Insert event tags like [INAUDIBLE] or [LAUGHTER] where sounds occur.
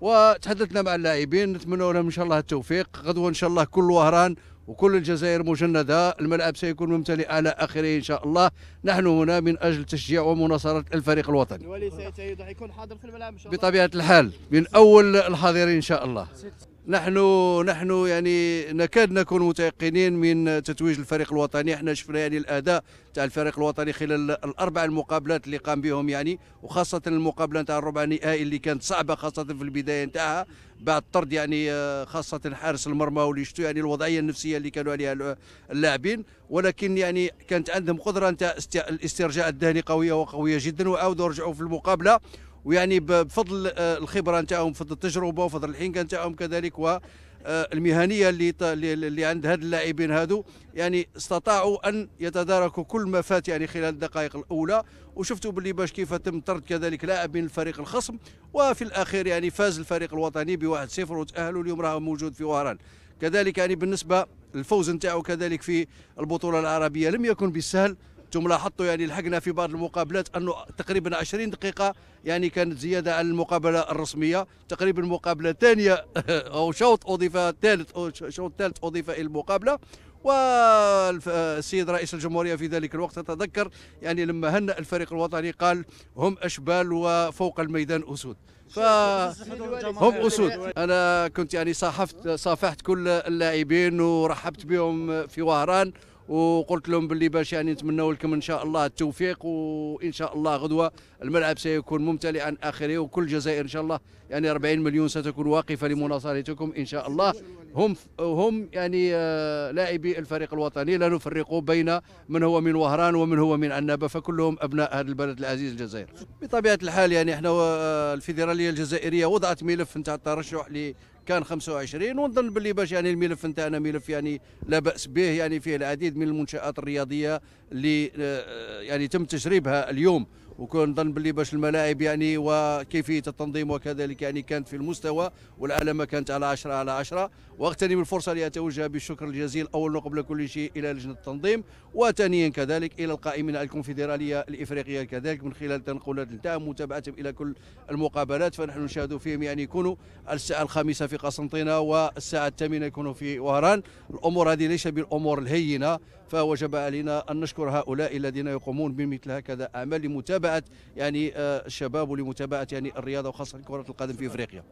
وتحدثنا مع اللاعبين نتمنى لهم ان شاء الله التوفيق غدوه ان شاء الله كل وهران وكل الجزائر مجنده الملعب سيكون ممتلئ على اخره ان شاء الله نحن هنا من اجل تشجيع ومناصره الفريق الوطني الولي سيكون حاضر في الملعب ان شاء الله بطبيعه الحال من اول الحاضرين ان شاء الله نحن نحن يعني نكاد نكون متيقنين من تتويج الفريق الوطني احنا شفنا يعني الاداء تاع الفريق الوطني خلال الاربع المقابلات اللي قام بهم يعني وخاصه المقابله تاع الربع النهائي اللي كانت صعبه خاصه في البدايه نتاعها بعد طرد يعني آه، خاصه حارس المرمى واللي شفتوا يعني الوضعيه النفسيه اللي كانوا عليها اللاعبين ولكن يعني كانت عندهم قدره تاع الاسترجاع الذهني قويه وقويه جدا وعاودوا رجعوا في المقابله ويعني بفضل آه، الخبره نتاعهم بفضل التجربه وفضل الحنكه نتاعهم كذلك و آه، المهنيه اللي اللي عند هاد اللاعبين هادو يعني استطاعوا ان يتداركوا كل ما فات يعني خلال الدقائق الاولى وشفتوا باللي باش كيف تم طرد كذلك لاعب من الفريق الخصم وفي الاخير يعني فاز الفريق الوطني بواحد صفر وتاهلوا اليوم راه موجود في وهران كذلك يعني بالنسبه الفوز نتاعو كذلك في البطوله العربيه لم يكن بالسهل انتم لاحظتوا يعني لحقنا في بعض المقابلات انه تقريبا 20 دقيقه يعني كانت زياده عن المقابله الرسميه تقريبا مقابله ثانيه [LAUGHS] او شوط اضيف ثالث او شوط ثالث اضيف الى المقابله والسيد رئيس الجمهورية في ذلك الوقت أتذكر يعني لما هن الفريق الوطني قال هم أشبال وفوق الميدان أسود ف هم أسود أنا كنت يعني صاحفت صافحت كل اللاعبين ورحبت بهم في وهران وقلت لهم باللي باش يعني نتمنوا لكم ان شاء الله التوفيق وان شاء الله غدوه الملعب سيكون ممتلئا اخره وكل الجزائر ان شاء الله يعني 40 مليون ستكون واقفه لمناصرتكم ان شاء الله هم هم يعني آه، لاعبي الفريق الوطني لا نفرق بين من هو من وهران ومن هو من عنابه فكلهم ابناء هذا البلد العزيز الجزائر بطبيعه الحال يعني احنا آه، الفيدراليه الجزائريه وضعت ملف نتاع الترشح كان 25 ونظن باللي باش يعني الملف نتاعنا ملف يعني لا باس به يعني فيه العديد من المنشات الرياضيه اللي آه، يعني تم تجريبها اليوم وكنظن باللي باش الملاعب يعني وكيفيه التنظيم وكذلك يعني كانت في المستوى والعلامه كانت على 10 على 10 واغتنم الفرصه لاتوجه بالشكر الجزيل اولا قبل كل شيء الى لجنه التنظيم وثانيا كذلك الى القائمين على الكونفدراليه الافريقيه كذلك من خلال تنقلات نتاعهم متابعتهم الى كل المقابلات فنحن نشاهد فيهم يعني يكونوا الساعه الخامسه في قسنطينه والساعه الثامنه يكونوا في وهران الامور هذه ليس بالامور الهينه فوجب علينا ان نشكر هؤلاء الذين يقومون بمثل هكذا اعمال لمتابعه لمتابعه يعني الشباب آه، ولمتابعه يعني الرياضه وخاصه كره القدم في افريقيا